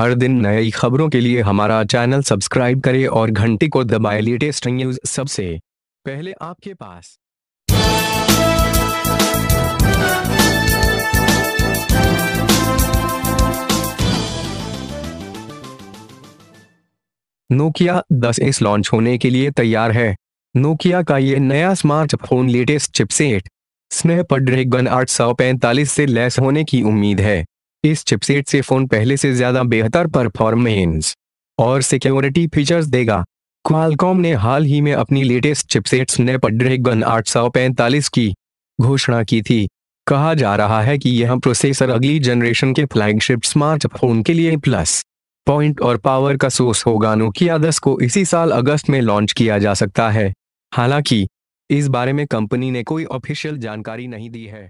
हर दिन नई खबरों के लिए हमारा चैनल सब्सक्राइब करें और घंटी को दबाए लेटेस्ट न्यूज सबसे पहले आपके पास नोकिया 10s लॉन्च होने के लिए तैयार है नोकिया का ये नया स्मार्टफोन लेटेस्ट चिपसेट स्नेह स्नैपड्रैगन 845 से लैस होने की उम्मीद है इस चिपसेट से फोन पहले से ज्यादा बेहतर परफॉर्मेंस और सिक्योरिटी फीचर्स देगा क्वालकॉम ने हाल ही में अपनी लेटेस्ट चिपसेट स्नैपड्रैगन पैंतालीस की घोषणा की थी कहा जा रहा है कि यह प्रोसेसर अगली जनरेशन के फ्लैगशिप स्मार्टफोन के लिए प्लस पॉइंट और पावर का सोर्स होगा नोकिया दस को इसी साल अगस्त में लॉन्च किया जा सकता है हालांकि इस बारे में कंपनी ने कोई ऑफिशियल जानकारी नहीं दी है